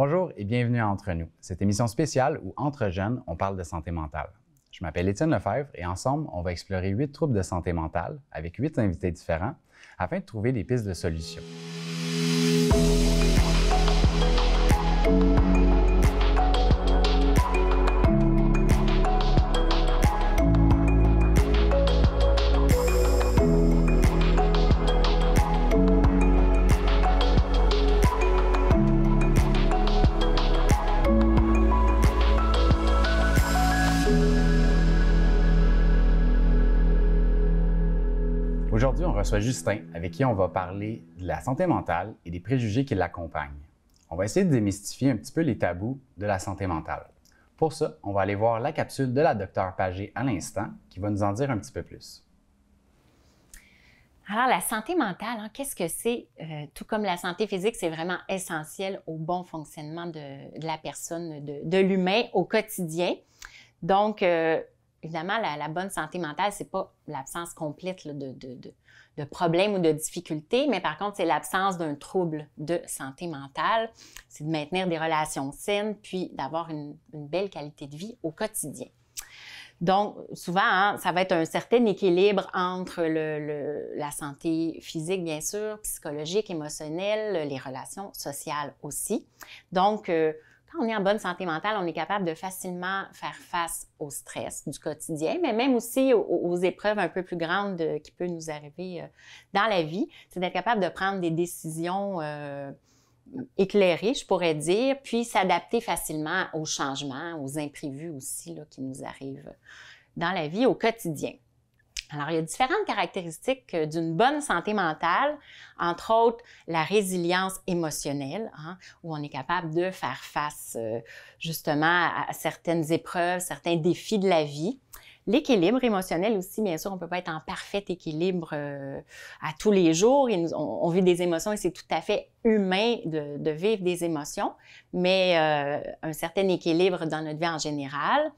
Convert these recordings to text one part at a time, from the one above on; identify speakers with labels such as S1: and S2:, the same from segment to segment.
S1: Bonjour et bienvenue à Entre nous, cette émission spéciale où, entre jeunes, on parle de santé mentale. Je m'appelle Étienne Lefebvre et ensemble, on va explorer huit troubles de santé mentale avec huit invités différents afin de trouver des pistes de solutions. Soit Justin, avec qui on va parler de la santé mentale et des préjugés qui l'accompagnent. On va essayer de démystifier un petit peu les tabous de la santé mentale. Pour ça, on va aller voir la capsule de la docteure Pagé à l'instant, qui va nous en dire un petit peu plus.
S2: Alors, la santé mentale, hein, qu'est-ce que c'est? Euh, tout comme la santé physique, c'est vraiment essentiel au bon fonctionnement de, la personne, de, l'humain au quotidien. Donc, euh, évidemment, la, bonne santé mentale, c'est pas l'absence complète de, de problèmes ou de difficultés, mais par contre, c'est l'absence d'un trouble de santé mentale. C'est de maintenir des relations saines, puis d'avoir une, belle qualité de vie au quotidien. Donc, souvent, hein, ça va être un certain équilibre entre la santé physique, bien sûr, psychologique, émotionnelle, les relations sociales aussi. Donc, euh, quand on est en bonne santé mentale, on est capable de facilement faire face au stress du quotidien, mais même aussi aux, épreuves un peu plus grandes qui peuvent nous arriver euh, dans la vie. C'est d'être capable de prendre des décisions euh, éclairées, je pourrais dire, puis s'adapter facilement aux changements, aux imprévus aussi qui nous arrivent dans la vie au quotidien. Alors, il y a différentes caractéristiques euh, d'une bonne santé mentale, entre autres la résilience émotionnelle, hein, où on est capable de faire face euh, justement à certaines épreuves, certains défis de la vie. L'équilibre émotionnel aussi, bien sûr, on ne peut pas être en parfait équilibre euh, à tous les jours. on, vit des émotions et c'est tout à fait humain de, vivre des émotions, mais un certain équilibre dans notre vie en général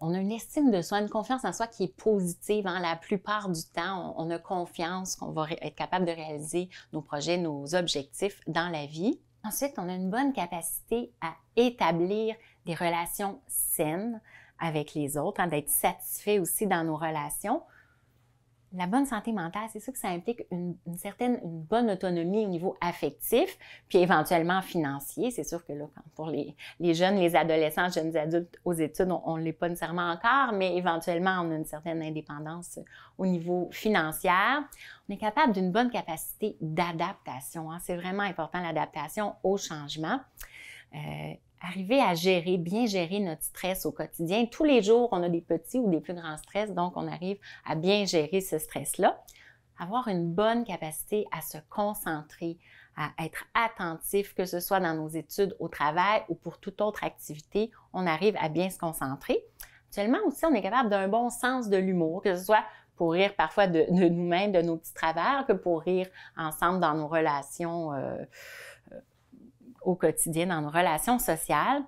S2: on a une estime de soi, une confiance en soi qui est positive. Hein. La plupart du temps, on, a confiance qu'on va être capable de réaliser nos projets, nos objectifs dans la vie. Ensuite, on a une bonne capacité à établir des relations saines avec les autres, hein, d'être satisfait aussi dans nos relations la bonne santé mentale, c'est sûr que ça implique une, certaine, une bonne autonomie au niveau affectif, puis éventuellement financier. C'est sûr que là, pour les, les, jeunes, les adolescents, jeunes adultes aux études, on ne l'est pas nécessairement encore, mais éventuellement, on a une certaine indépendance au niveau financier. On est capable d'une bonne capacité d'adaptation. Hein. C'est vraiment important l'adaptation au changement. Euh, arriver à gérer, bien gérer notre stress au quotidien. Tous les jours, on a des petits ou des plus grands stress, donc on arrive à bien gérer ce stress-là. Avoir une bonne capacité à se concentrer, à être attentif, que ce soit dans nos études, au travail ou pour toute autre activité, on arrive à bien se concentrer. Actuellement aussi, on est capable d'un bon sens de l'humour, que ce soit pour rire parfois de, nous-mêmes, de nos petits travers, que pour rire ensemble dans nos relations. Euh, au quotidien, dans nos relations sociales.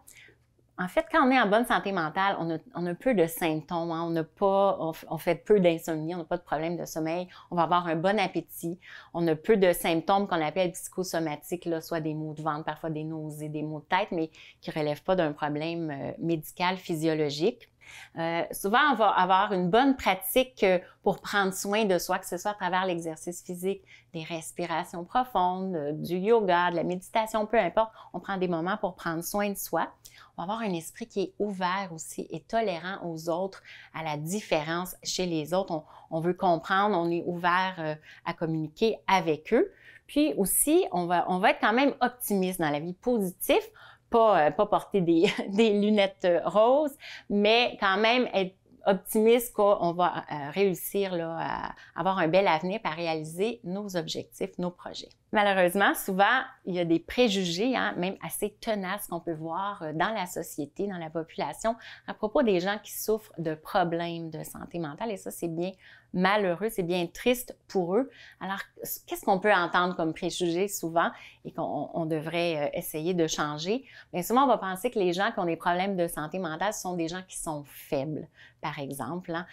S2: En fait, quand on est en bonne santé mentale, on a, on a peu de symptômes, hein. on, a pas, on, fait peu d'insomnie, on n'a pas de problème de sommeil, on va avoir un bon appétit, on a peu de symptômes qu'on appelle psychosomatiques, là, soit des maux de ventre, parfois des nausées, des maux de tête, mais qui ne relèvent pas d'un problème euh, médical, physiologique. Euh, souvent, on va avoir une bonne pratique euh, pour prendre soin de soi, que ce soit à travers l'exercice physique, des respirations profondes, euh, du yoga, de la méditation, peu importe. On prend des moments pour prendre soin de soi. On va avoir un esprit qui est ouvert aussi et tolérant aux autres, à la différence chez les autres. On, veut comprendre, on est ouvert à communiquer avec eux. Puis aussi, on va, être quand même optimiste dans la vie, positive. Euh, pas, porter des, lunettes euh, roses, mais quand même être optimiste qu'on va euh, réussir à avoir un bel avenir à réaliser nos objectifs, nos projets. Malheureusement, souvent, il y a des préjugés, hein, même assez tenaces, qu'on peut voir dans la société, dans la population, à propos des gens qui souffrent de problèmes de santé mentale. Et ça, c'est bien malheureux, c'est bien triste pour eux. Alors, qu'est-ce qu'on peut entendre comme préjugé souvent et qu'on devrait euh, essayer de changer? Bien, souvent, on va penser que les gens qui ont des problèmes de santé mentale sont des gens qui sont faibles, par exemple, hein,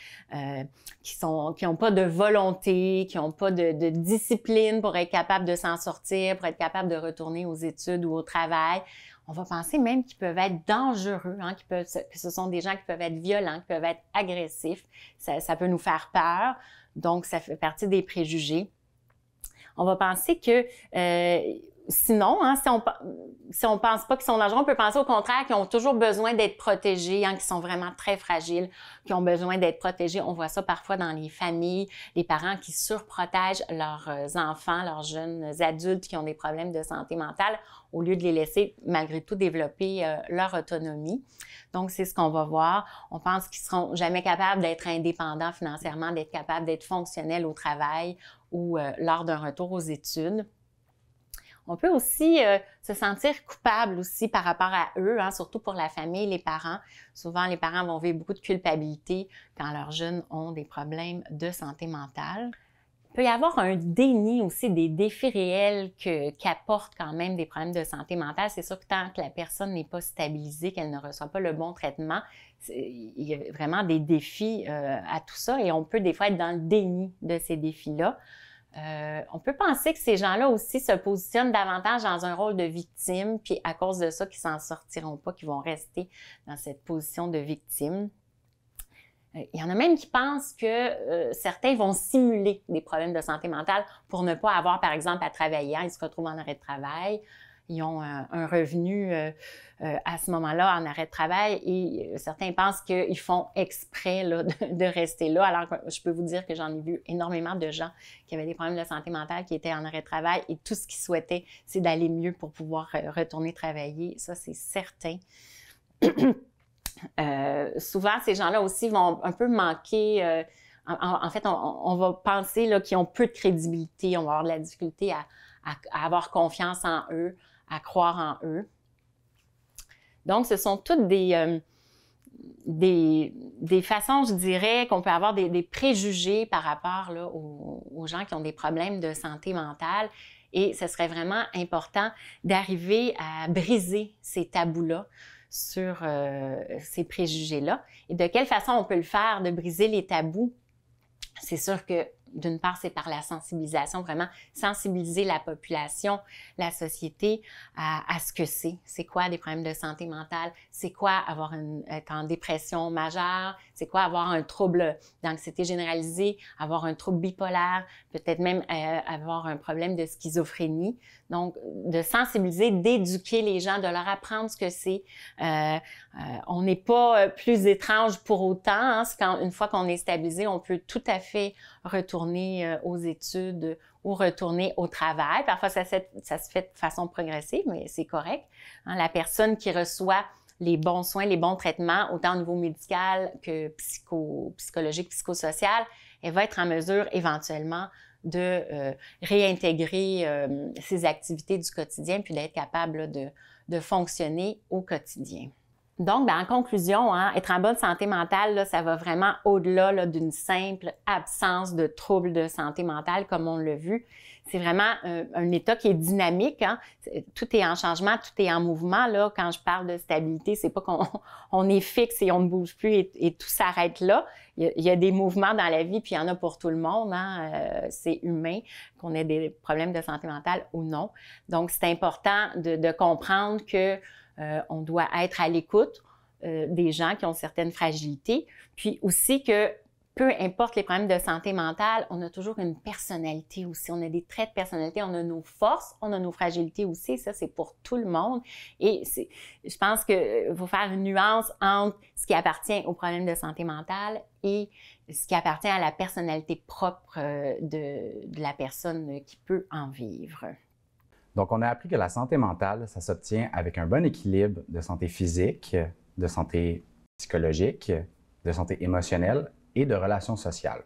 S2: euh, qui n'ont pas de volonté, qui n'ont pas de, de discipline pour être capable de s'en sortir, pour être capable de retourner aux études ou au travail on va penser même qu'ils peuvent être dangereux, hein, peuvent, que ce sont des gens qui peuvent être violents, qui peuvent être agressifs. Ça, peut nous faire peur, donc ça fait partie des préjugés. On va penser que euh, sinon, hein, si on ne pense pas qu'ils sont dangereux, on peut penser au contraire qu'ils ont toujours besoin d'être protégés, hein, qu'ils sont vraiment très fragiles, qu'ils ont besoin d'être protégés. On voit ça parfois dans les familles, les parents qui surprotègent leurs euh, enfants, leurs jeunes adultes qui ont des problèmes de santé mentale, au lieu de les laisser malgré tout développer euh, leur autonomie. Donc, c'est ce qu'on va voir. On pense qu'ils seront jamais capables d'être indépendants financièrement, d'être capables d'être fonctionnels au travail ou euh, lors d'un retour aux études. On peut aussi euh, se sentir coupable aussi par rapport à eux, hein, surtout pour la famille, les parents. Souvent, les parents vont vivre beaucoup de culpabilité quand leurs jeunes ont des problèmes de santé mentale. Il peut y avoir un déni aussi des défis réels qu'apportent quand même des problèmes de santé mentale. C'est sûr que tant que la personne n'est pas stabilisée, qu'elle ne reçoit pas le bon traitement, il y a vraiment des défis euh, à tout ça et on peut des fois être dans le déni de ces défis-là. Euh, on peut penser que ces gens-là aussi se positionnent davantage dans un rôle de victime, puis à cause de ça, qu'ils s'en sortiront pas, qu'ils vont rester dans cette position de victime. Il euh, y en a même qui pensent que euh, certains vont simuler des problèmes de santé mentale pour ne pas avoir, par exemple, à travailler. Ils se retrouvent en arrêt de travail ils ont euh, un, revenu euh, euh, à ce moment-là en arrêt de travail et certains pensent qu'ils font exprès de, rester là, alors je peux vous dire que j'en ai vu énormément de gens qui avaient des problèmes de santé mentale, qui étaient en arrêt de travail et tout ce qu'ils souhaitaient, c'est d'aller mieux pour pouvoir retourner travailler. Ça, c'est certain. souvent, ces gens-là aussi vont un peu manquer... En, fait, on, va penser qu'ils ont peu de crédibilité, on va avoir de la difficulté à avoir confiance en eux à croire en eux. Donc, ce sont toutes des, euh, des, façons, je dirais, qu'on peut avoir des, préjugés par rapport aux, gens qui ont des problèmes de santé mentale. Et ce serait vraiment important d'arriver à briser ces tabous-là sur euh, ces préjugés-là. Et de quelle façon on peut le faire, de briser les tabous? C'est sûr que d'une part, c'est par la sensibilisation, vraiment sensibiliser la population, la société à, ce que c'est. C'est quoi des problèmes de santé mentale? C'est quoi avoir une, être en dépression majeure? C'est quoi avoir un trouble d'anxiété généralisée, avoir un trouble bipolaire, peut-être même euh, avoir un problème de schizophrénie. Donc, de sensibiliser, d'éduquer les gens, de leur apprendre ce que c'est. Euh, euh, on n'est pas plus étrange pour autant. Hein. une fois qu'on est stabilisé, on peut tout à fait retourner aux études ou retourner au travail. Parfois, ça, se fait de façon progressive, mais c'est correct. Hein. la personne qui reçoit les bons soins, les bons traitements, autant au niveau médical que psycho, psychologique, psychosocial, elle va être en mesure éventuellement de euh, réintégrer euh, ses activités du quotidien puis d'être capable de, fonctionner au quotidien. Donc, ben, en conclusion, hein, être en bonne santé mentale, ça va vraiment au-delà d'une simple absence de troubles de santé mentale, comme on l'a vu c'est vraiment euh, un, état qui est dynamique. Hein. tout est en changement, tout est en mouvement. Là, quand je parle de stabilité, c'est pas qu'on est fixe et on ne bouge plus et, tout s'arrête là. Il y, a, des mouvements dans la vie, puis il y en a pour tout le monde. Hein. Euh, c'est humain qu'on ait des problèmes de santé mentale ou non. Donc, c'est important de, comprendre que euh, on doit être à l'écoute. des gens qui ont certaines fragilités, puis aussi que peu importe les problèmes de santé mentale, on a toujours une personnalité aussi. On a des traits de personnalité, on a nos forces, on a nos fragilités aussi. Ça, c'est pour tout le monde. Et je pense qu'il euh, faut faire une nuance entre ce qui appartient aux problèmes de santé mentale et ce qui appartient à la personnalité propre euh, de, la personne qui peut en vivre.
S1: Donc, on a appris que la santé mentale, ça s'obtient avec un bon équilibre de santé physique, de santé psychologique, de santé émotionnelle et de relations sociales.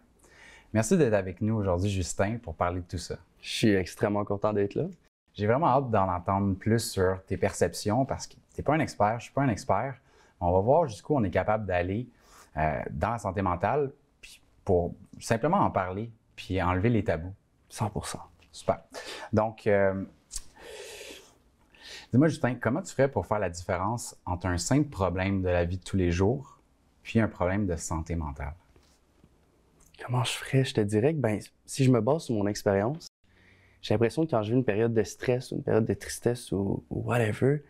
S1: Merci d'être avec nous aujourd'hui, Justin, pour parler de tout ça. Je suis extrêmement content d'être là. J'ai vraiment hâte d'en entendre plus sur tes perceptions parce que tu n'es pas un expert, je ne suis pas un expert. On va voir jusqu'où on est capable d'aller euh, dans la santé mentale pour simplement en parler puis enlever les tabous. 100 Super. Donc, euh, dis-moi, Justin, comment tu ferais pour faire la différence entre un simple problème de la vie de tous les jours puis un problème de santé mentale? Comment je ferais? Je te dirais que ben, si je me base sur mon expérience,
S3: j'ai l'impression que quand je une période de stress, une période de tristesse ou, whatever,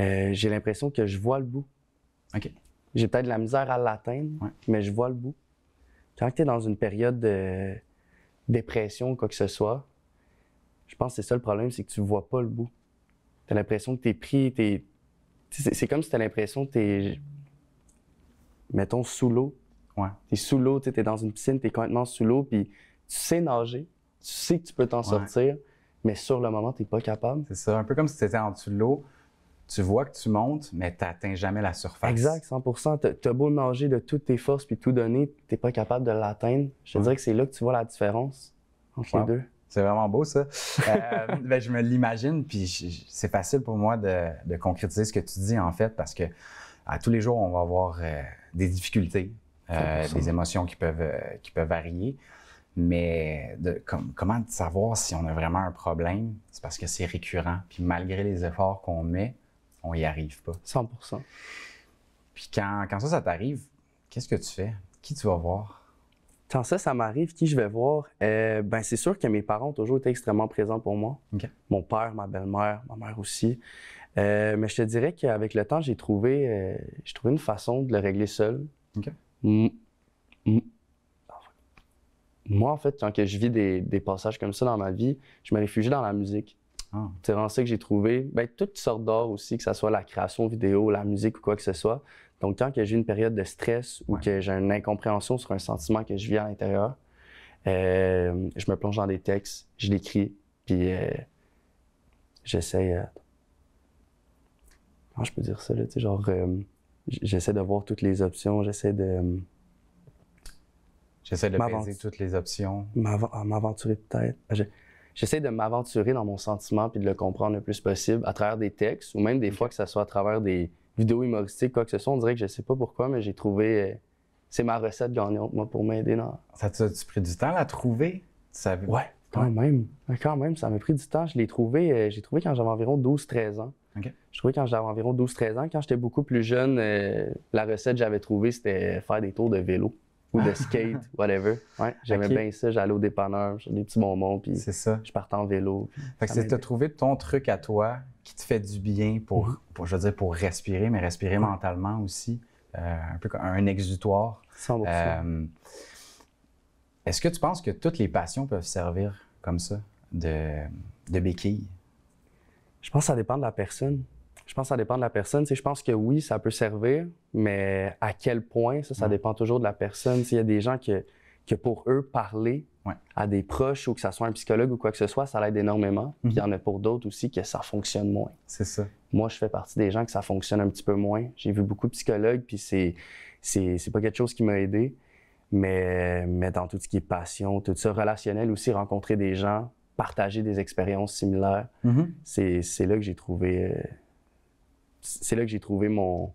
S3: euh, j'ai l'impression que je vois le bout. OK. J'ai peut-être de la misère à l'atteindre, mais je vois le bout. Quand tu es dans une période de dépression ou quoi que ce soit, je pense que c'est ça le problème, c'est que tu vois pas le bout. Tu as l'impression que tu es pris, es... C'est comme si tu as l'impression que tu es, mettons, sous l'eau, Ouais. T'es sous l'eau, tu es dans une piscine, es complètement sous l'eau, puis tu sais nager, tu sais que tu
S1: peux t'en sortir, mais sur le moment, tu t'es pas capable. C'est ça, un peu comme si tu étais en dessous de l'eau. Tu vois que tu montes, mais tu n'atteins jamais la surface. Exact,
S3: 100 Tu as beau nager de toutes tes forces puis tout donner, tu n'es pas capable de l'atteindre. Je te dirais que c'est là que tu vois la différence entre les deux.
S1: C'est vraiment beau, ça. Euh, ben, je me l'imagine, puis c'est facile pour moi de, concrétiser ce que tu dis, en fait, parce que à tous les jours, on va avoir euh, des difficultés. Euh, des émotions qui peuvent, euh, qui peuvent varier. Mais comment savoir si on a vraiment un problème? C'est parce que c'est récurrent. Puis malgré les efforts qu'on met, on n'y arrive pas. 100 Puis quand, quand ça, ça t'arrive, qu'est-ce que tu fais? Qui tu vas voir?
S3: Quand ça, ça m'arrive, qui je vais voir, euh, ben c'est sûr que mes parents ont toujours été extrêmement présents pour moi. Mon père, ma belle-mère, ma mère aussi. mais je te dirais qu'avec le temps, j'ai trouvé, trouvé une façon de le régler seul. Mm. Mm. Moi, en fait, quand je vis des, passages comme ça dans ma vie, je me réfugie dans la musique. Ah. C'est vraiment ça que j'ai trouvé. Ben, toutes sortes d'art aussi, que ce soit la création vidéo, la musique ou quoi que ce soit. Donc, quand j'ai une période de stress ou que j'ai une incompréhension sur un sentiment que je vis à l'intérieur, euh, je me plonge dans des textes, je l'écris, puis j'essaye... Euh, j'essaie. Euh, comment je peux dire ça, là? genre j'essaie de voir toutes les options, j'essaie de. Hum,
S1: j'essaie de baiser toutes les options. M'aventurer peut-être.
S3: Ah, j'essaie de m'aventurer dans mon sentiment puis de le comprendre le plus possible à travers des textes ou même des fois que ce soit à travers des vidéos humoristiques, quoi que ce soit. On dirait que je sais pas pourquoi, mais j'ai trouvé. Euh, c'est ma recette gagnante, moi, pour m'aider. Dans... Ça
S1: t'a-tu pris du temps à la trouver? Ça... Ouais. Quand même.
S3: Quand même, ça m'a pris du temps. Je l'ai trouvé, euh, j'ai trouvé quand j'avais environ 12-13 ans. Je trouvais quand j'avais environ 12-13 ans. Quand j'étais beaucoup plus jeune, euh, la recette que j'avais trouvée, c'était faire des tours de vélo ou de skate, whatever. Ouais, J'aimais bien ça. J'allais au dépanneur, j'avais des petits bonbons, puis
S1: je partais en vélo. Fait que c'est de trouver ton truc à toi qui te fait du bien pour, mhm. pour je veux dire, pour respirer, mais respirer mentalement aussi. Euh, un peu comme un exutoire. Est-ce que tu penses que toutes les passions peuvent servir comme ça, de, béquilles? Je pense que ça dépend de la personne. Je pense que
S3: ça dépend de la personne. je pense que oui, ça peut servir, mais à quel point, ça, ça dépend toujours de la personne. S'il y a des gens que, que pour eux, parler à des proches ou que ce soit un psychologue ou quoi que ce soit, ça l'aide énormément. Puis il y mhm. en a pour d'autres aussi que ça fonctionne moins. C'est ça. Moi, je fais partie des gens que ça fonctionne un petit peu moins. J'ai vu beaucoup de psychologues, puis c'est, c'est, pas quelque chose qui m'a aidé mais, mais dans tout ce qui est passion, tout ça, relationnel aussi, rencontrer des gens, partager des expériences similaires, mm-hmm. c'est là que j'ai trouvé,
S1: c'est là que j'ai trouvé mon,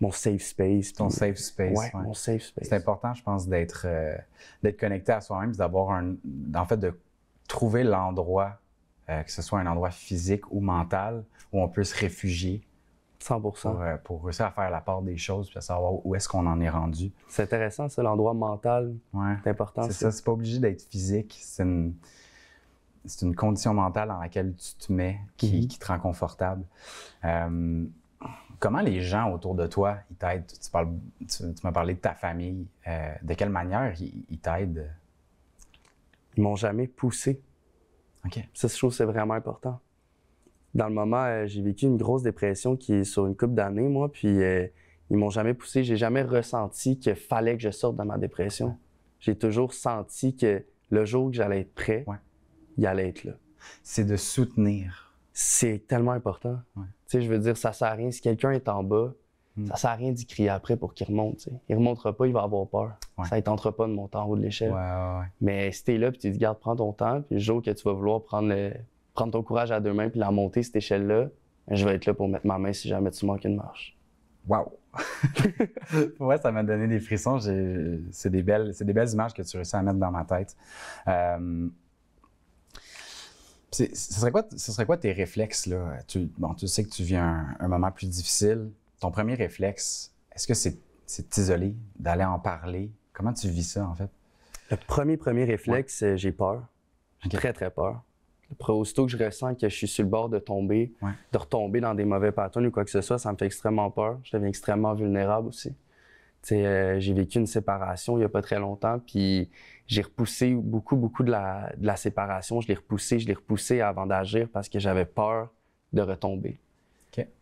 S1: mon
S3: safe space.
S1: Ton safe space. ouais. mon safe space. C'est important, je pense, d'être euh, d'être connecté à soi-même, d'avoir un, en fait, de trouver l'endroit, euh, que ce soit un endroit physique ou mental, où on peut se réfugier 100 euh, pour, réussir à faire la part des choses puis à savoir où est-ce qu'on en est rendu. C'est intéressant, c'est l'endroit mental. Ouais, c'est important. C'est ça, c'est pas obligé d'être physique. C'est une, condition mentale dans laquelle tu te mets qui, mhm. te rend confortable. Euh, comment les gens autour de toi, ils t'aident? Tu, tu, m'as parlé de ta famille. Euh, de quelle manière ils, t'aident? Ils m'ont jamais poussé.
S3: OK. Ça, je trouve c'est vraiment important dans le moment, euh, j'ai vécu une grosse dépression qui est sur une coupe d'années, moi, puis euh, ils m'ont jamais poussé, j'ai jamais ressenti qu'il fallait que je sorte de ma dépression. J'ai toujours senti que le jour que j'allais être prêt, il allait être là. C'est de soutenir. C'est tellement important. Tu sais, je veux dire, ça sert à rien. Si quelqu'un est en bas, ça hmm. ça sert à rien d'y crier après pour qu'il remonte. Il remontera pas, il va avoir peur. Ça ne tentera pas de monter en haut de l'échelle. Mais si t'es là, puis tu te garde, prends ton temps, puis le jour que tu vas vouloir prendre le, prendre ton courage à deux mains puis la monter, cette échelle-là, je vais être là pour
S1: mettre ma main si jamais tu manques une marche. Wow! moi, ça m'a donné des frissons. C'est des, belles, des belles images que tu réussis à mettre dans ma tête. Euh... Ce serait, quoi, ce serait quoi tes réflexes? Là? Tu, bon, tu sais que tu viens un, moment plus difficile. Ton premier réflexe, est-ce que c'est de t'isoler, d'aller en parler? Comment tu vis ça, en fait? Le premier, premier réflexe, euh, j'ai peur.
S3: très, très peur aussitôt que je ressens que je suis sur le bord de tomber, de retomber dans des mauvais patterns ou quoi que ce soit, ça me fait extrêmement peur. Je deviens extrêmement vulnérable aussi. Euh, j'ai vécu une séparation il n'y a pas très longtemps, puis j'ai repoussé beaucoup, beaucoup de la, séparation. Je l'ai repoussé, je l'ai repoussé avant d'agir parce que j'avais peur de retomber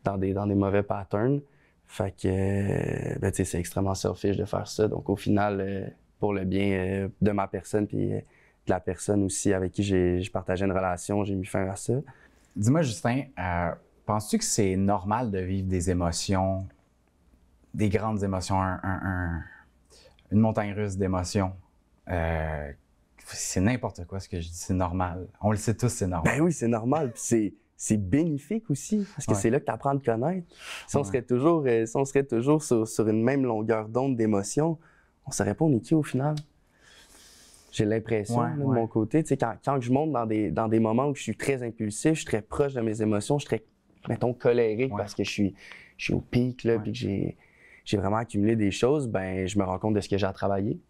S3: dans, des, dans des mauvais patterns. Fait que, euh, ben, c'est extrêmement selfish de faire ça. Donc, au final, euh, pour le bien de ma personne, puis la personne aussi avec qui
S1: j'ai partagé une relation, j'ai mis fin à ça. Dis-moi, Justin, euh, penses-tu que c'est normal de vivre des émotions, des grandes émotions, une montagne russe d'émotions? Euh, c'est n'importe quoi ce que je dis, c'est normal. On le sait tous, c'est normal. Ben oui, c'est normal. c'est c'est bénéfique aussi, parce que c'est là que tu apprends
S3: à te connaître. Si, on serait toujours, euh, si on serait toujours sur, une même longueur d'onde d'émotions, on ne saurait pas on est qui au final. J'ai l'impression, de mon côté, tu sais, quand, je monte dans des, dans des moments où je suis très impulsif, je suis très proche de mes émotions, je suis très, mettons, colérique parce que je suis, je suis au pic, là, puis que j'ai, vraiment accumulé des choses, ben je me rends compte
S1: de ce que j'ai à travailler.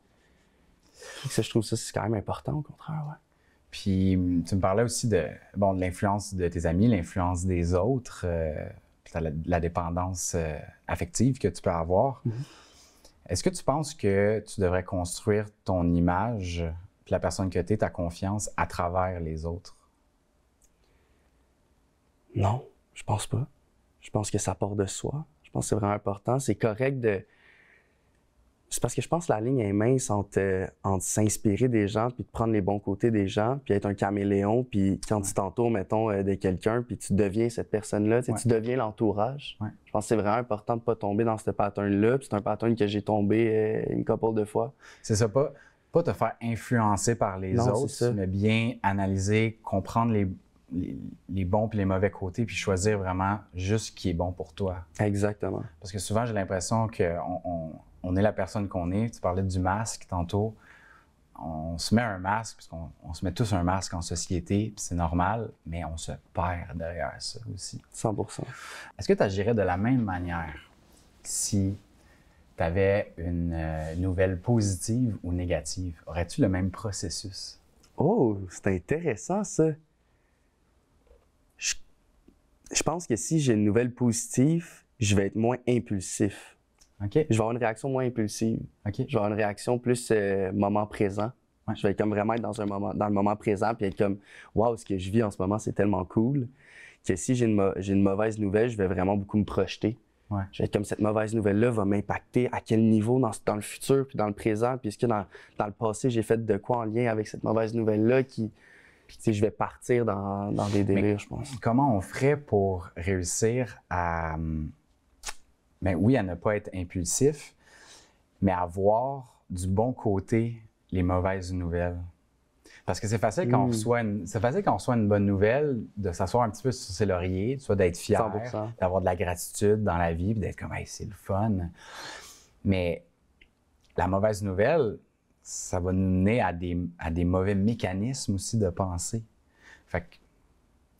S1: je trouve ça, c'est quand même important, au contraire, Puis tu me parlais aussi de, bon, l'influence de tes amis, l'influence des autres, euh, la, dépendance euh, affective que tu peux avoir. Mm-hmm. Est-ce que tu penses que tu devrais construire ton image, la personne que tu es, ta confiance, à travers les autres?
S3: Non, je pense pas. Je pense que ça part de soi. Je pense que c'est vraiment important. C'est correct de, c'est parce que je pense que la ligne est mince euh, entre, s'inspirer des gens, puis de prendre les bons côtés des gens, puis être un caméléon, puis quand tu t'entoures, mettons, euh, de quelqu'un, puis tu deviens cette personne-là, tu, deviens l'entourage. Je pense que c'est vraiment important de ne pas tomber dans ce pattern-là, puis c'est un pattern que j'ai tombé euh,
S1: une couple de fois. C'est ça, pas, pas te faire influencer par les autres, mais bien analyser, comprendre les, bons puis les mauvais côtés, puis choisir vraiment juste ce qui est bon pour toi. Exactement. Parce que souvent, j'ai l'impression qu'on on est la personne qu'on est. Tu parlais du masque tantôt. On se met un masque, puisqu'on on se met tous un masque en société, c'est normal, mais on se perd derrière ça aussi. 100 Est-ce que tu agirais de la même manière si tu avais une euh, nouvelle positive ou négative? Aurais-tu le même processus?
S3: Oh, c'est intéressant ça. je pense que si j'ai une nouvelle positive, je vais être moins impulsif je vais avoir une réaction moins impulsive. Je vais avoir une réaction plus euh, moment présent. Je vais comme vraiment être dans, un moment, dans le moment présent puis être comme Waouh, ce que je vis en ce moment, c'est tellement cool que si j'ai une, mauvaise nouvelle, je vais vraiment beaucoup me projeter. Je vais comme cette mauvaise nouvelle-là va m'impacter à quel niveau dans, le futur, puis dans le présent, puis est-ce que dans, le passé, j'ai fait de quoi en lien avec cette mauvaise nouvelle-là qui. je vais partir dans, des délires,
S1: je pense. Comment on ferait pour réussir à hum, mais ben oui, à ne pas être impulsif, mais à voir du bon côté les mauvaises nouvelles. Parce que c'est facile, quand on hmm. reçoit une, c'est facile on reçoit une bonne nouvelle de s'asseoir un petit peu sur ses lauriers, soit d'être fier, d'avoir de la gratitude dans la vie, puis d'être comme, hey, c'est le fun. Mais la mauvaise nouvelle, ça va nous mener à des, à des mauvais mécanismes aussi de pensée. Fait que,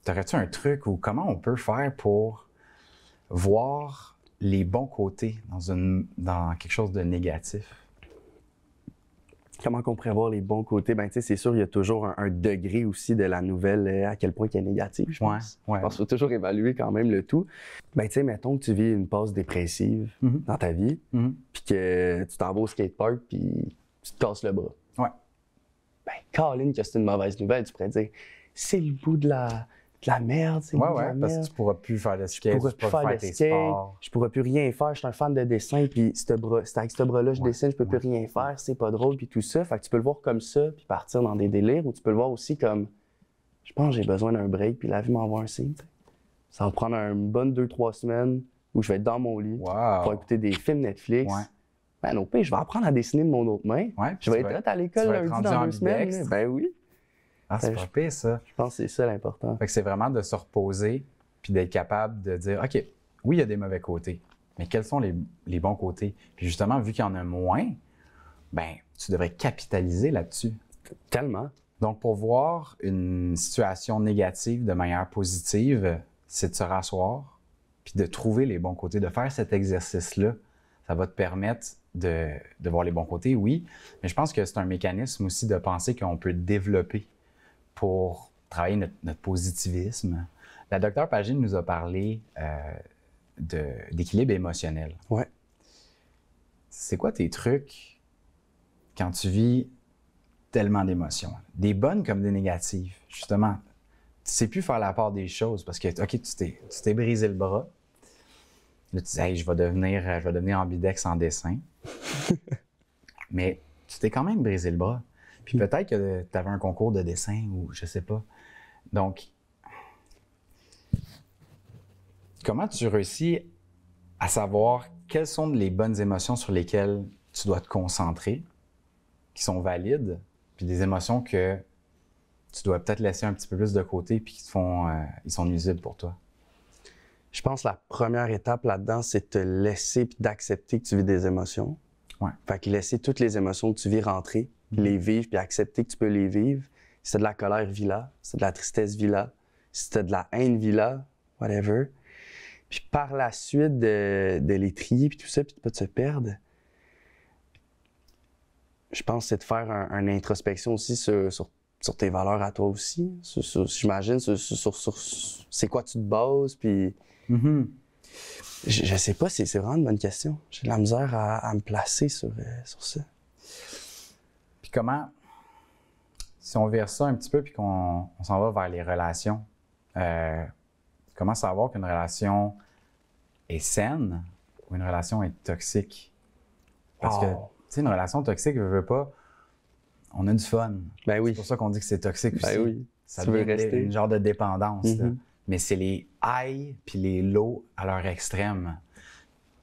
S1: t'aurais-tu un truc ou comment on peut faire pour voir les bons côtés dans, une, dans quelque chose de négatif? Comment qu'on pourrait voir les bons côtés? Ben, c'est sûr, il y a toujours un, degré
S3: aussi de la nouvelle, euh, à quel point qui est négative, je pense. faut toujours évaluer quand même le tout. Ben, tu mettons que tu vis une pause dépressive mhm. dans ta vie, mhm. puis que tu t'en vas au skatepark, puis tu te casses le bras. Ouais. Ben, Caroline, que c'est une mauvaise nouvelle, tu pourrais dire, c'est le bout de la, la merde. C'est ouais, ouais, parce que tu pourras plus faire le skate, je pourrais plus faire, tes skate, Je pourrais plus rien faire. Je suis un fan de dessin, puis c'est avec ce bras-là, je dessine, je peux plus rien faire, c'est pas drôle, puis tout ça. Fait que tu peux le voir comme ça, puis partir dans des délires, ou tu peux le voir aussi comme je pense j'ai besoin d'un break, puis la vie m'envoie un signe. Ça va prendre une bonne deux, trois semaines où je vais être dans mon lit pour écouter des films Netflix. Ben, non, je vais apprendre à
S1: dessiner de mon autre main. je vais être à l'école lundi dans deux semaines. Ben oui. Ah, c'est ben, Je pense que c'est ça l'important. c'est vraiment de se reposer puis d'être capable de dire OK, oui, il y a des mauvais côtés, mais quels sont les, bons côtés? Puis justement, vu qu'il y en a moins, ben tu devrais capitaliser là-dessus. Tellement. Donc, pour voir une situation négative de manière positive, c'est de se rasseoir puis de trouver les bons côtés, de faire cet exercice-là. Ça va te permettre de, de voir les bons côtés, oui, mais je pense que c'est un mécanisme aussi de penser qu'on peut développer pour travailler notre, positivisme. La docteure Pagine nous a parlé euh, d'équilibre émotionnel. Ouais. C'est quoi tes trucs quand tu vis tellement d'émotions, des bonnes comme des négatives, justement? Tu sais plus faire la part des choses parce que, OK, tu t'es brisé le bras. Là, tu dis, je vais devenir, je vais devenir ambidex en dessin. Mais tu t'es quand même brisé le bras. Puis peut-être que tu avais un concours de dessin ou je sais pas. Donc, comment tu réussis à savoir quelles sont les bonnes émotions sur lesquelles tu dois te concentrer, qui sont valides, puis des émotions que tu dois peut-être laisser un petit peu plus de côté puis qui font, euh, ils sont nuisibles pour toi? Je pense que la
S3: première étape là-dedans, c'est de te laisser puis d'accepter que tu vis des émotions. Ouais. Fait que laisser toutes les émotions que tu vis rentrer, Mm-hmm. les vivre, puis accepter que tu peux les vivre. Si t'as de la colère, vis là Si t'as de la tristesse, vis là Si t'as de la haine, vis là Whatever. Puis par la suite de, les trier, puis tout ça, puis de pas te perdre, je pense c'est de faire une introspection aussi sur, tes valeurs à toi aussi. J'imagine sur, c'est quoi tu te bases, puis... Mm-hmm.
S1: je, sais pas, c'est vraiment une bonne question. J'ai de la misère à, me placer sur euh, ça comment, si on vire ça un petit peu puis qu'on s'en va vers les relations, euh, comment savoir qu'une relation est saine ou une relation est toxique? Parce que, ah. tu sais, une relation toxique, je veux pas, on a du fun. Ben oui. C'est pour ça qu'on dit que c'est toxique ben aussi. Oui. Ça tu rester. une genre de dépendance. Mm-hmm. Mais c'est les highs puis les lows à leur extrême.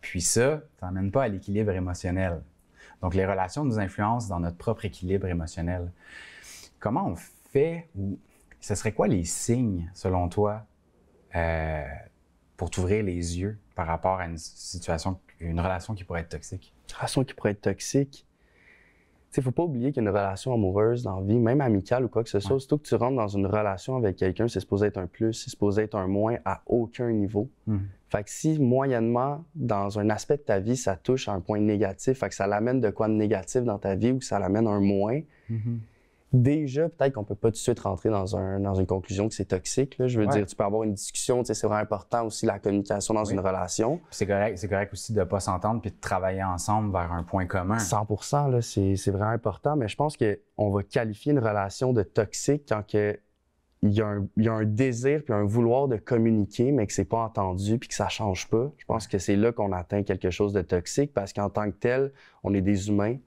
S1: Puis ça, ça n'amène pas à l'équilibre émotionnel. Donc, les relations nous influencent dans notre propre équilibre émotionnel. Comment on fait ou ce serait quoi les signes, selon toi, euh, pour t'ouvrir les yeux par rapport à une situation, une relation qui pourrait être toxique?
S3: Une relation qui pourrait être toxique ne faut pas oublier qu'une relation amoureuse, dans la vie, même amicale ou quoi que ce soit, surtout que tu rentres dans une relation avec quelqu'un, c'est supposé être un plus, c'est supposé être un moins à aucun niveau. Hmm. Fait que si moyennement, dans un aspect de ta vie, ça touche à un point négatif, fait que ça l'amène de quoi de négatif dans ta vie ou ça l'amène un moins, mm-hmm déjà, peut-être qu'on peut pas tout de suite rentrer dans, dans une conclusion
S1: que c'est toxique. Je veux dire, tu peux
S3: avoir une discussion, c'est vraiment important aussi la communication dans une relation. C'est
S1: correct, c'est correct aussi de pas s'entendre puis de travailler ensemble vers un point commun. 100
S3: c'est, c'est vraiment important, mais je pense qu'on va qualifier une relation de toxique quand que il y, a un, il y, a un, désir puis un vouloir de communiquer, mais que c'est pas entendu puis que ça change pas. Je pense que c'est là qu'on atteint quelque chose de toxique parce qu'en tant que tel, on est des humains.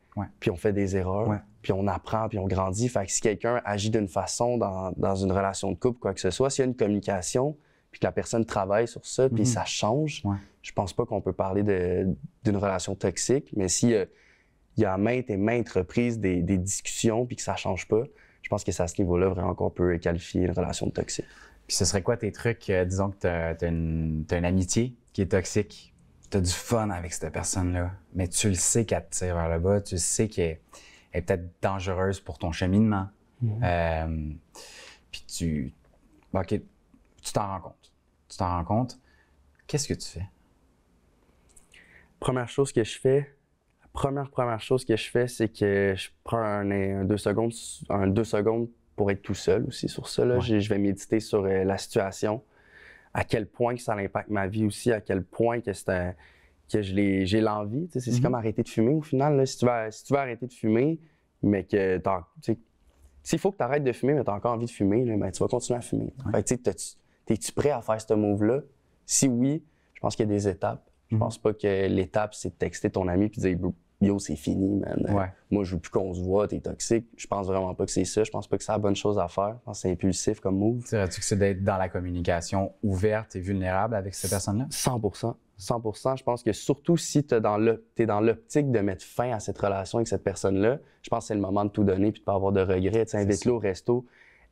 S3: Puis on fait des erreurs, puis on apprend, puis on grandit. Fait que si quelqu'un agit d'une façon dans, une relation de couple, quoi que ce soit, s'il y a une communication, puis que la personne travaille sur ça, puis mhm. ça change, je pense pas qu'on peut parler d'une relation toxique. Mais si il y a maintes et maintes reprises des, discussions, puis que ça change pas, je pense que c'est à ce niveau-là vraiment qu'on peut
S1: qualifier une relation de toxique. Puis ce serait quoi tes trucs, euh, disons que tu as une amitié qui est toxique, tu as du fun avec cette personne-là, mais tu le sais qu'elle te tire vers le bas, tu le sais qu'elle est, peut-être dangereuse pour ton cheminement. Euh, puis tu. OK, tu t'en rends compte. Tu t'en rends compte. Qu'est-ce que tu fais? Première chose que je fais, première, première chose que
S3: je fais, c'est que je prends un, deux secondes, deux secondes pour être tout seul aussi sur ça. Je, vais méditer sur euh, la situation à quel point ça impacte ma vie aussi, à quel point que que j'ai l'envie. C'est mhm. comme arrêter de fumer au final. si, tu veux, si tu arrêter de fumer, mais que s'il faut que tu arrêtes de fumer, mais tu as encore envie de fumer, ben, tu vas continuer à fumer. Fait es-tu prêt à faire ce move-là? Si oui, je pense qu'il y a des étapes. Je mhm. pense pas que l'étape, c'est de texter ton ami et de dire yo, c'est fini, man. Euh, moi, je veux plus qu'on se voit, t'es toxique. Je pense vraiment pas que c'est ça. Je pense pas que c'est la bonne chose à faire. Je pense que c'est impulsif comme move. Dirais-tu que c'est d'être dans la communication ouverte et vulnérable avec cette personne-là? 100 100 Je pense que surtout si tu es dans l'optique de mettre fin à cette relation avec cette personne-là, je pense que c'est le moment de tout donner puis de pas avoir de regrets. Invite-le au resto.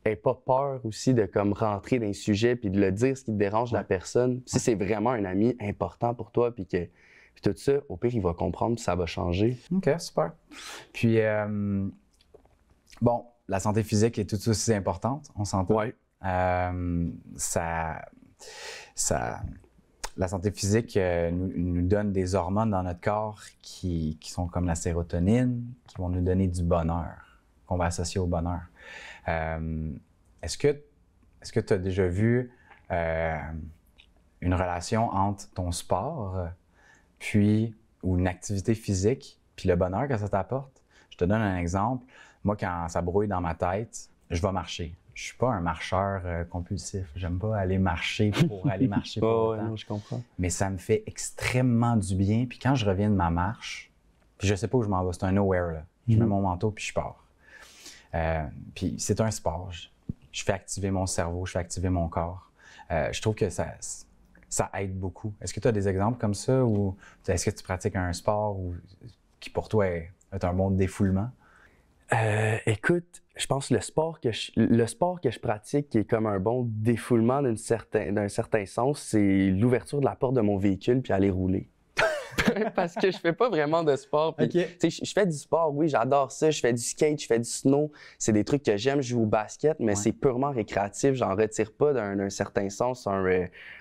S3: Aie pas peur aussi de comme rentrer dans le sujet puis de le dire ce qui te dérange la personne. Si c'est vraiment un ami
S1: important pour toi puis que puis tout ça, au pire, il va comprendre, que ça va changer. OK, super. Puis, euh, bon, la santé physique est tout aussi importante, on s'entend. Oui. Euh, ça, ça, la santé physique euh, nous, donne des hormones dans notre corps qui, sont comme la sérotonine, qui vont nous donner du bonheur, qu'on va associer au bonheur. est-ce que est-ce que tu as déjà vu une relation entre ton sport puis ou une activité physique, puis le bonheur que ça t'apporte. Je te donne un exemple. Moi, quand ça brouille dans ma tête, je vais marcher. Je suis pas un marcheur compulsif. Euh, compulsif. J'aime pas aller marcher pour aller marcher pour oh, je comprends. Mais ça me fait extrêmement du bien. Puis quand je reviens de ma marche, puis je sais pas où je m'en vais, c'est un nowhere. Je mets mhm. mon manteau puis je pars. Euh, puis c'est un sport. Je, fais activer mon cerveau, je fais activer mon corps. Euh, je trouve que ça, ça aide beaucoup. Est-ce que tu as des exemples comme ça ou est-ce que tu pratiques un sport qui pour toi est, un bon défoulement? Euh, écoute, je pense que le sport que je, le sport que je
S3: pratique qui est comme un bon défoulement d'un certain, certain sens, c'est l'ouverture de la porte de mon véhicule puis aller rouler. parce que je fais pas vraiment de sport. Je fais du sport, oui, j'adore ça. Je fais du skate, je fais du snow. C'est des trucs que j'aime. Je joue au basket, mais c'est purement récréatif. J'en retire pas d'un certain sens un,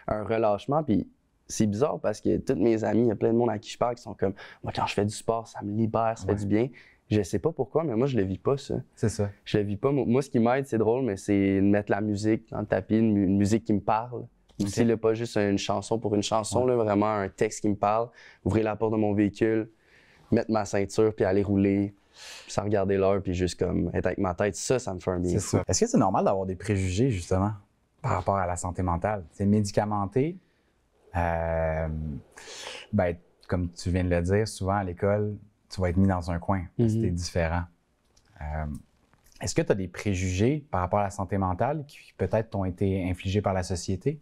S3: relâchement. Puis c'est bizarre parce que toutes mes amis, il y a plein de monde à qui je parle qui sont comme Moi, quand je fais du sport, ça me libère, ça fait du bien. Je sais pas pourquoi, mais moi, je le vis pas, ça. C'est ça. Je le vis pas. Moi, ce qui m'aide, c'est drôle, mais c'est de mettre la musique dans le tapis, une, musique qui me parle n'y le pas juste une chanson pour une chanson, vraiment un texte qui me parle, ouvrir la porte de mon véhicule, mettre ma ceinture, puis aller rouler sans regarder l'heure, puis juste comme être avec ma tête. Ça, ça me fait un bien Est-ce que
S1: c'est normal d'avoir des préjugés, justement, par rapport à la santé mentale? C'est médicamenté. Euh, ben, comme tu viens de le dire, souvent à l'école, tu vas être mis dans un coin parce que mm-hmm. t'es différent. Euh, est-ce que tu as des préjugés par rapport à la santé mentale qui peut-être t'ont été infligés par la société?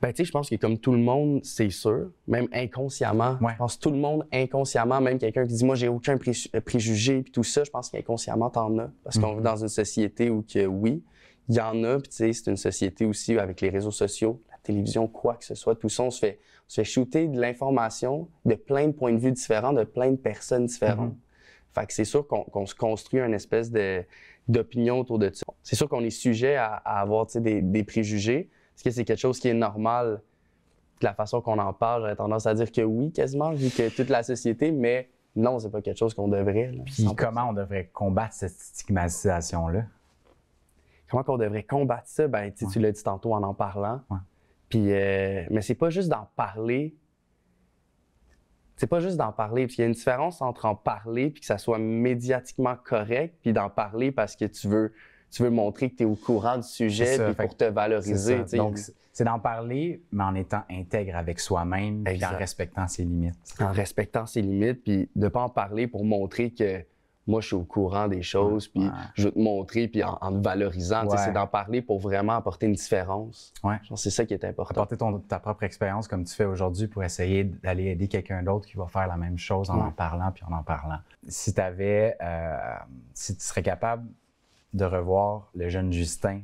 S1: Ben, je pense que comme tout le
S3: monde, c'est sûr, même inconsciemment. Je pense que tout le monde, inconsciemment, même quelqu'un qui dit Moi, j'ai aucun euh, préjugé, puis tout ça, je pense qu'inconsciemment, en as. Parce mm. qu'on vit dans une société où, que, oui, il y en a, puis c'est une société aussi avec les réseaux sociaux, la télévision, quoi que ce soit, tout ça, on se fait, fait shooter de l'information de plein de points de vue différents, de plein de personnes différentes. Mm-hmm. c'est sûr qu'on se construit une espèce d'opinion autour de ça. C'est sûr qu'on est sujet à, avoir des préjugés. Est-ce que c'est quelque chose qui est normal de la façon qu'on en parle? J'aurais tendance à dire que oui, quasiment, vu que toute la société, mais non, c'est pas quelque chose qu'on devrait. Puis
S1: comment on devrait combattre cette stigmatisation-là?
S3: Comment qu'on devrait combattre ça? Ben, tu l'as dit tantôt en en parlant. Puis, euh, mais c'est pas juste d'en parler. C'est pas juste d'en parler, parce qu'il y a une différence entre en parler puis que ça soit médiatiquement correct, puis d'en parler parce que tu veux tu veux montrer que tu es au
S1: courant du sujet pour te
S3: valoriser. Donc, c'est d'en parler,
S1: mais en étant intègre avec soi-même et en respectant ses limites. En respectant ses limites, puis de ne pas en parler pour
S3: montrer que moi, je suis au courant des choses, puis je veux te montrer, puis en, te valorisant. C'est d'en parler pour vraiment apporter une différence.
S1: Ouais. C'est ça qui est important. Apporter ta propre expérience comme tu fais aujourd'hui pour essayer d'aller aider quelqu'un d'autre qui va faire la même chose en en parlant, puis en en parlant. Si tu avais, euh, si tu serais capable de revoir le jeune Justin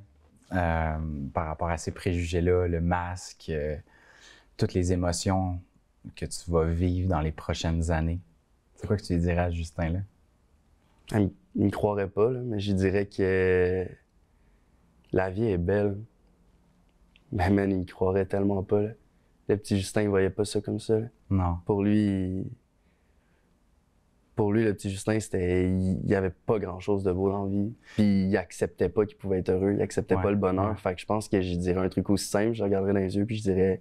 S1: euh, par rapport à ces préjugés-là, le masque, euh, toutes les émotions que tu vas vivre dans les prochaines années? C'est quoi que tu dirais à Justin là?
S3: Il ne croirait pas, mais je dirais que la vie est belle. Mais même il ne croirait tellement pas. Le petit Justin, il voyait pas ça comme ça. Non. Pour lui, pour lui, le petit Justin, c'était, il n'y avait pas grand-chose de beau dans la vie. Puis il acceptait pas qu'il pouvait être heureux, il acceptait pas le bonheur. Fait que je pense que je dirais un truc aussi simple, je regarderais dans les yeux, puis je dirais,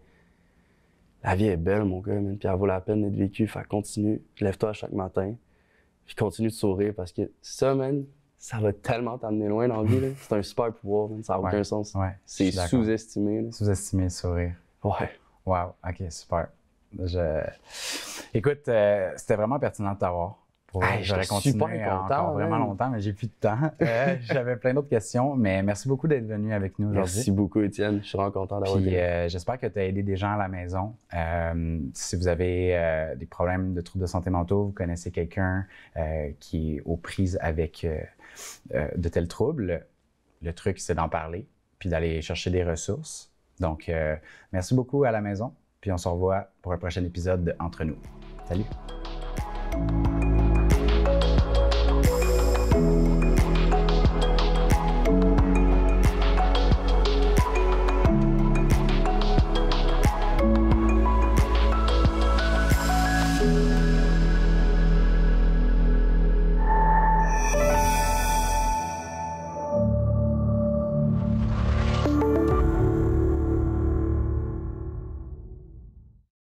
S3: la vie est belle, mon gars, man, puis elle vaut la peine d'être vécue. Fait continue, lève-toi chaque matin,
S1: puis continue de sourire parce que
S3: ça, man, ça va tellement t'amener loin dans la vie. C'est un super
S1: pouvoir, ça n'a aucun sens. C'est sous-estimé. Sous-estimé sourire. Ouais. Wow, ok, super. Écoute, euh, c'était vraiment pertinent de t'avoir. Je ah, j'aurais continué encore vraiment longtemps, mais j'ai plus de temps. Euh, j'avais plein d'autres questions, mais merci beaucoup d'être venu avec nous aujourd'hui. Merci beaucoup, Étienne. Je suis vraiment content d'avoir été. Euh, j'espère que tu as aidé des gens à la maison. Euh, si vous avez des problèmes de troubles de santé mentaux, vous connaissez quelqu'un qui est aux prises avec de tels troubles, le truc, c'est d'en parler, puis d'aller chercher des ressources. Donc, merci beaucoup à la maison, puis on se revoit pour un prochain épisode de Entre nous. Salut!